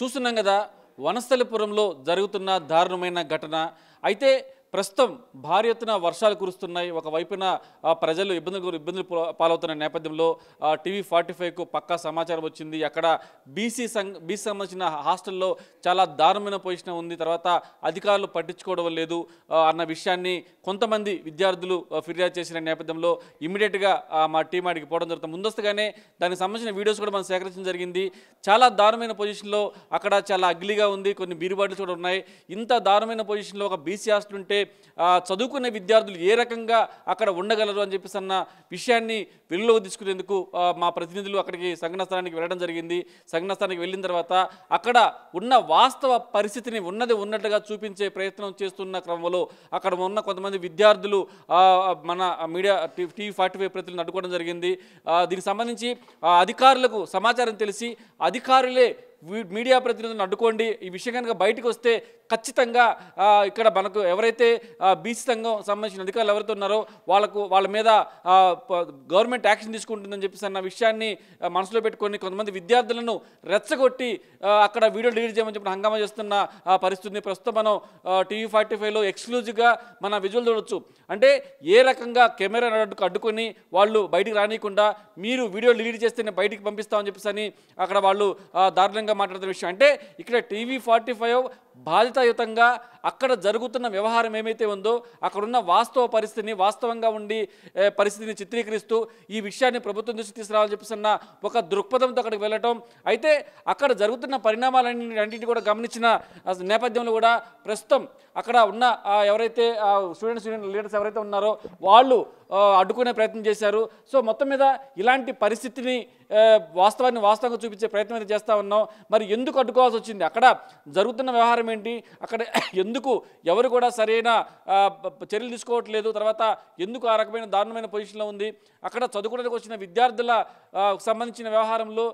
చూస్తున్నాం కదా వనస్థలిపురంలో జరుగుతున్న దారుణమైన ఘటన అయితే ప్రస్తుతం భారీ ఎత్తున వర్షాలు కురుస్తున్నాయి ఒకవైపున ప్రజలు ఇబ్బందులు ఇబ్బందులు పాలవుతున్న నేపథ్యంలో టీవీ ఫార్టీ ఫైవ్కు పక్కా సమాచారం వచ్చింది అక్కడ బీసీ సంఘ బీసీ సంబంధించిన హాస్టల్లో చాలా దారుణమైన పొజిషన్ ఉంది తర్వాత అధికారులు పట్టించుకోవడం లేదు అన్న విషయాన్ని కొంతమంది విద్యార్థులు ఫిర్యాదు చేసిన నేపథ్యంలో ఇమీడియట్గా మా టీం ఆడికి పోవడం జరుగుతుంది ముందస్తుగానే దానికి సంబంధించిన వీడియోస్ కూడా మనం సేకరించడం జరిగింది చాలా దారుణమైన పొజిషన్లో అక్కడ చాలా అగ్లీగా ఉంది కొన్ని బీరుబాట్లు కూడా ఉన్నాయి ఇంత దారుణమైన పొజిషన్లో ఒక బీసీ హాస్టల్ ఉంటే చదువుకునే విద్యార్థులు ఏ రకంగా అక్కడ ఉండగలరు అని చెప్పేసి అన్న విషయాన్ని వెలుగులోకి తీసుకునేందుకు మా ప్రతినిధులు అక్కడికి సంఘటన స్థానానికి వెళ్ళడం జరిగింది సంఘటన స్థానానికి వెళ్ళిన తర్వాత అక్కడ ఉన్న వాస్తవ పరిస్థితిని ఉన్నది ఉన్నట్టుగా చూపించే ప్రయత్నం చేస్తున్న క్రమంలో అక్కడ ఉన్న కొంతమంది విద్యార్థులు మన మీడియా టీవీ ఫార్టీ ఫైవ్ ప్రతిని అడ్డుకోవడం జరిగింది దీనికి సంబంధించి అధికారులకు సమాచారం తెలిసి అధికారులే మీడియా ప్రతినిధులను అడ్డుకోండి ఈ విషయం కనుక బయటకు వస్తే ఖచ్చితంగా ఇక్కడ మనకు ఎవరైతే బీసీ సంఘం సంబంధించిన అధికారులు ఎవరైతే ఉన్నారో వాళ్ళకు వాళ్ళ మీద గవర్నమెంట్ యాక్షన్ తీసుకుంటుందని చెప్పేసి అన్న విషయాన్ని మనసులో పెట్టుకొని కొంతమంది విద్యార్థులను రెచ్చగొట్టి అక్కడ వీడియో డిలీట్ చేయమని చెప్పిన హంగామా చేస్తున్న పరిస్థితిని ప్రస్తుతం మనం టీవీ ఫార్టీ ఫైవ్లో ఎక్స్క్లూజివ్గా మన విజువల్ చూడొచ్చు అంటే ఏ రకంగా కెమెరా అడ్డుకొని వాళ్ళు బయటికి రానియకుండా మీరు వీడియో డిలీట్ చేస్తే నేను బయటికి పంపిస్తామని చెప్పేసి అని అక్కడ వాళ్ళు దారుణంగా సందర్భంగా మాట్లాడుతున్న విషయం అంటే ఇక్కడ టీవీ ఫార్టీ ఫైవ్ బాధితాయుతంగా అక్కడ జరుగుతున్న వ్యవహారం ఏమైతే ఉందో అక్కడున్న వాస్తవ పరిస్థితిని వాస్తవంగా ఉండి పరిస్థితిని చిత్రీకరిస్తూ ఈ విషయాన్ని ప్రభుత్వం దృష్టి తీసుకురావాలని చెప్పిస్తున్న ఒక దృక్పథంతో అక్కడికి వెళ్ళటం అయితే అక్కడ జరుగుతున్న పరిణామాలన్నింటినీ కూడా గమనించిన నేపథ్యంలో కూడా ప్రస్తుతం అక్కడ ఉన్న ఎవరైతే స్టూడెంట్స్ యూనియన్ లీడర్స్ ఎవరైతే ఉన్నారో వాళ్ళు అడ్డుకునే ప్రయత్నం చేశారు సో మొత్తం మీద ఇలాంటి పరిస్థితిని వాస్తవాన్ని వాస్తవంగా చూపించే ప్రయత్నం అయితే చేస్తూ ఉన్నాం మరి ఎందుకు అడ్డుకోవాల్సి వచ్చింది అక్కడ జరుగుతున్న వ్యవహారం ఏంటి అక్కడ ఎందుకు ఎవరు కూడా సరైన చర్యలు తీసుకోవట్లేదు తర్వాత ఎందుకు ఆ రకమైన దారుణమైన పొజిషన్లో ఉంది అక్కడ చదువుకోవడానికి వచ్చిన విద్యార్థుల సంబంధించిన వ్యవహారంలో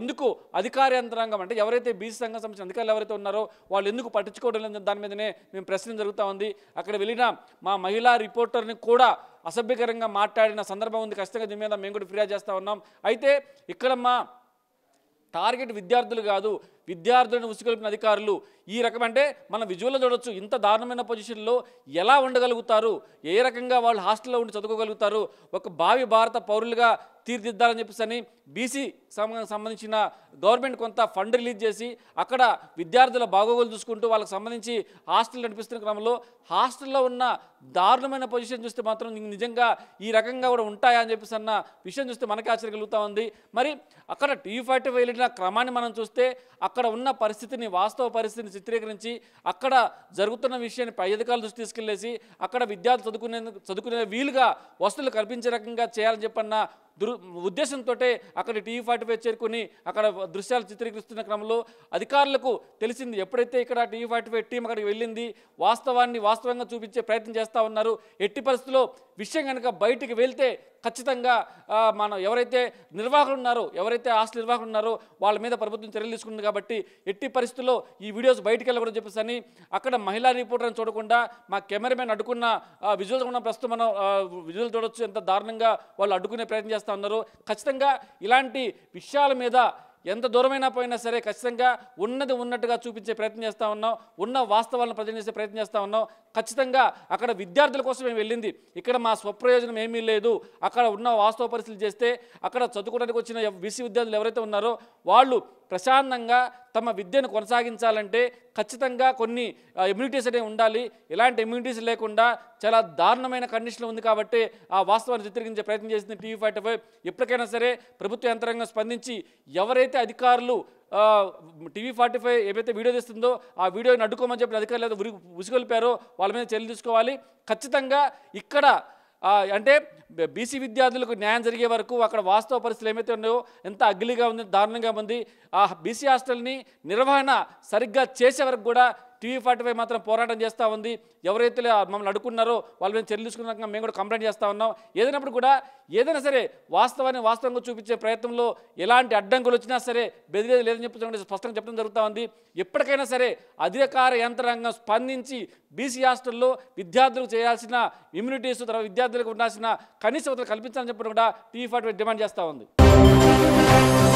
ఎందుకు అధికార యంత్రాంగం అంటే ఎవరైతే బీసీ సంఘం సంబంధించిన అధికారులు ఎవరైతే ఉన్నారో వాళ్ళు ఎందుకు పట్టించుకోవడం లేదు దాని మీదనే మేము ప్రశ్న జరుగుతూ ఉంది అక్కడ వెళ్ళిన మా మహిళా రిపోర్టర్ని కూడా అసభ్యకరంగా మాట్లాడిన సందర్భం ఉంది ఖచ్చితంగా దీని మీద మేము కూడా ఫిర్యాదు చేస్తూ ఉన్నాం అయితే ఇక్కడ మా టార్గెట్ విద్యార్థులు కాదు విద్యార్థులను ఉసిగొలిపిన అధికారులు ఈ రకమంటే మనం విజువల్లో చూడొచ్చు ఇంత దారుణమైన పొజిషన్లో ఎలా ఉండగలుగుతారు ఏ రకంగా వాళ్ళు హాస్టల్లో ఉండి చదువుకోగలుగుతారు ఒక భావి భారత పౌరులుగా తీర్దిద్దాలని చెప్పేసి అని బీసీ సంబంధించిన గవర్నమెంట్ కొంత ఫండ్ రిలీజ్ చేసి అక్కడ విద్యార్థుల బాగోగులు చూసుకుంటూ వాళ్ళకి సంబంధించి హాస్టల్ నడిపిస్తున్న క్రమంలో హాస్టల్లో ఉన్న దారుణమైన పొజిషన్ చూస్తే మాత్రం నిజంగా ఈ రకంగా కూడా ఉంటాయా అని చెప్పేసి అన్న విషయం చూస్తే మనకే ఆశ్చర్యగలుగుతూ ఉంది మరి అక్కడ టీ ఫార్టీ వెళ్ళిన క్రమాన్ని మనం చూస్తే అక్కడ అక్కడ ఉన్న పరిస్థితిని వాస్తవ పరిస్థితిని చిత్రీకరించి అక్కడ జరుగుతున్న విషయాన్ని పై అధికారుల దృష్టి తీసుకెళ్లేసి అక్కడ విద్యార్థులు చదువుకునే చదువుకునే వీలుగా వసతులు కల్పించే రకంగా చేయాలని చెప్పన్న దృ ఉద్దేశంతో అక్కడ టీవీ ఫార్టీ ఫైవ్ చేరుకుని అక్కడ దృశ్యాలు చిత్రీకరిస్తున్న క్రమంలో అధికారులకు తెలిసింది ఎప్పుడైతే ఇక్కడ టీవీ ఫార్టీ ఫైవ్ టీం అక్కడికి వెళ్ళింది వాస్తవాన్ని వాస్తవంగా చూపించే ప్రయత్నం చేస్తూ ఉన్నారు ఎట్టి పరిస్థితుల్లో విషయం కనుక బయటికి వెళ్తే ఖచ్చితంగా మనం ఎవరైతే నిర్వాహకులు ఉన్నారో ఎవరైతే ఆస్తి నిర్వాహకులు ఉన్నారో వాళ్ళ మీద ప్రభుత్వం చర్యలు తీసుకుంది కాబట్టి ఎట్టి పరిస్థితుల్లో ఈ వీడియోస్ బయటికి వెళ్ళకూడదు చెప్పేసి అని అక్కడ మహిళా రిపోర్టర్ని చూడకుండా మా కెమెరామెన్ అడ్డుకున్న విజువల్ ఉన్న ప్రస్తుతం మనం విజువల్ చూడొచ్చు ఎంత దారుణంగా వాళ్ళు అడ్డుకునే ప్రయత్నం చేస్తూ ఉన్నారు ఖచ్చితంగా ఇలాంటి విషయాల మీద ఎంత దూరమైనా పోయినా సరే ఖచ్చితంగా ఉన్నది ఉన్నట్టుగా చూపించే ప్రయత్నం చేస్తూ ఉన్నాం ఉన్న వాస్తవాలను ప్రజలు ప్రయత్నం చేస్తూ ఉన్నాం ఖచ్చితంగా అక్కడ విద్యార్థుల కోసం మేము వెళ్ళింది ఇక్కడ మా స్వప్రయోజనం ఏమీ లేదు అక్కడ ఉన్న వాస్తవ పరిస్థితులు చేస్తే అక్కడ చదువుకోవడానికి వచ్చిన విద్యార్థులు ఎవరైతే ఉన్నారో వాళ్ళు ప్రశాంతంగా తమ విద్యను కొనసాగించాలంటే ఖచ్చితంగా కొన్ని ఇమ్యూనిటీస్ అనేవి ఉండాలి ఇలాంటి ఇమ్యూనిటీస్ లేకుండా చాలా దారుణమైన కండిషన్లో ఉంది కాబట్టి ఆ వాస్తవాన్ని చిత్రీకరించే ప్రయత్నం చేసింది టీవీ ఫైవ్ ఫైవ్ ఎప్పటికైనా సరే ప్రభుత్వ యంత్రాంగం స్పందించి ఎవరైతే అధికారులు టీవీ ఫార్టీ ఫైవ్ ఏవైతే వీడియో తీస్తుందో ఆ వీడియోని అడ్డుకోమని చెప్పిన అధికారులు ఏదో ఉసుగొలిపారో వాళ్ళ మీద చర్యలు తీసుకోవాలి ఖచ్చితంగా ఇక్కడ అంటే బీసీ విద్యార్థులకు న్యాయం జరిగే వరకు అక్కడ వాస్తవ పరిస్థితులు ఏమైతే ఉన్నాయో ఎంత అగ్లిగా ఉంది దారుణంగా ఉంది ఆ బీసీ హాస్టల్ని నిర్వహణ సరిగ్గా చేసే వరకు కూడా టీవీ ఫార్టీ ఫైవ్ మాత్రం పోరాటం చేస్తూ ఉంది ఎవరైతే మమ్మల్ని అడుగుతున్నారో వాళ్ళ మేము చెల్లించుకున్న మేము కూడా కంప్లైంట్ చేస్తూ ఉన్నాం ఏదైనప్పుడు కూడా ఏదైనా సరే వాస్తవాన్ని వాస్తవంగా చూపించే ప్రయత్నంలో ఎలాంటి అడ్డంకులు వచ్చినా సరే బెదిరేది లేదని చెప్పి స్పష్టంగా చెప్పడం జరుగుతూ ఉంది ఎప్పటికైనా సరే అధికార యంత్రాంగం స్పందించి బీసీ హాస్టల్లో విద్యార్థులకు చేయాల్సిన ఇమ్యూనిటీస్ తర్వాత విద్యార్థులకు ఉండాల్సిన కనీస కల్పించాలని చెప్పడం కూడా టీవీ ఫార్టీ డిమాండ్ చేస్తూ ఉంది